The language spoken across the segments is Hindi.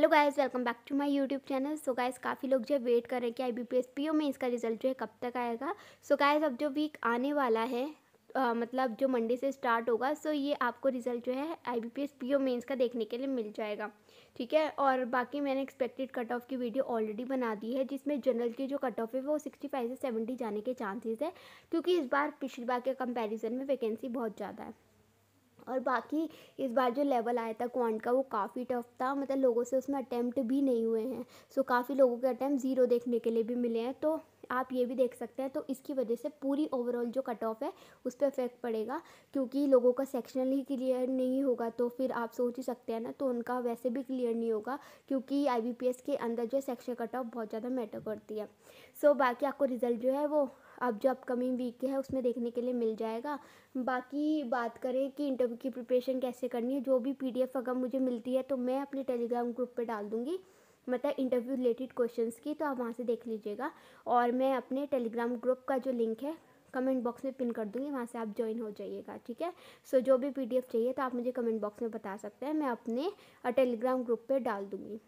hello guys welcome back to my YouTube channel so guys काफ़ी लोग जो है वेट कर रहे हैं कि I B P S P O में इसका रिजल्ट जो है कब तक आएगा सो so गाइस अब जो वीक आने वाला है Uh, मतलब जो मंडे से स्टार्ट होगा सो ये आपको रिज़ल्ट जो है I B P S P O mains का देखने के लिए मिल जाएगा ठीक है और बाकी मैंने एक्सपेक्टेड कट ऑफ की वीडियो ऑलरेडी बना दी है जिसमें जनरल की जो कट ऑफ है वो सिक्सटी फाइव से सेवेंटी जाने के चांसेस है क्योंकि इस बार पिछली बार के कंपैरिजन में वैकेंसी बहुत ज़्यादा है और बाकी इस बार जो लेवल आया था क्वांट का वो काफ़ी टफ था मतलब लोगों से उसमें अटैम्प्ट भी नहीं हुए हैं सो काफ़ी लोगों के अटैम्प्ट ज़ीरो देखने के लिए भी मिले हैं तो आप ये भी देख सकते हैं तो इसकी वजह से पूरी ओवरऑल जो कट ऑफ है उस पर इफेक्ट पड़ेगा क्योंकि लोगों का सेक्शनल ही क्लियर नहीं होगा तो फिर आप सोच ही सकते हैं ना तो उनका वैसे भी क्लियर नहीं होगा क्योंकि आई के अंदर जो है सेक्शन कट ऑफ बहुत ज़्यादा मैटर करती है सो so, बाकी आपको रिजल्ट जो है वो अब जो अपकमिंग वीक है उसमें देखने के लिए मिल जाएगा बाकी बात करें कि इंटरव्यू की प्रिपरेशन कैसे करनी है जो भी पीडीएफ अगर मुझे मिलती है तो मैं अपने टेलीग्राम ग्रुप पर डाल दूँगी मतलब इंटरव्यू रिलेटेड क्वेश्चंस की तो आप वहाँ से देख लीजिएगा और मैं अपने टेलीग्राम ग्रुप का जो लिंक है कमेंट बॉक्स में पिन कर दूँगी वहाँ से आप ज्वाइन हो जाइएगा ठीक है सो जो भी एफ़ चाहिए तो आप मुझे कमेंट बॉक्स में बता सकते हैं मैं अपने टेलीग्राम ग्रुप पर डाल दूँगी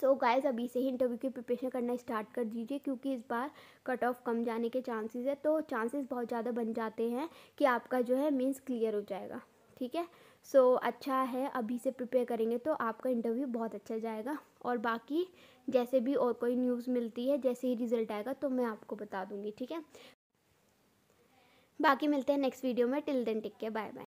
सो so गाइस अभी से ही इंटरव्यू की प्रिपरेशन करना स्टार्ट कर दीजिए क्योंकि इस बार कट ऑफ कम जाने के चांसेस है तो चांसेस बहुत ज़्यादा बन जाते हैं कि आपका जो है मीन्स क्लियर हो जाएगा ठीक है सो so, अच्छा है अभी से प्रिपेयर करेंगे तो आपका इंटरव्यू बहुत अच्छा जाएगा और बाकी जैसे भी और कोई न्यूज़ मिलती है जैसे ही रिज़ल्ट आएगा तो मैं आपको बता दूँगी ठीक है बाकी मिलते हैं नेक्स्ट वीडियो में till then take care bye bye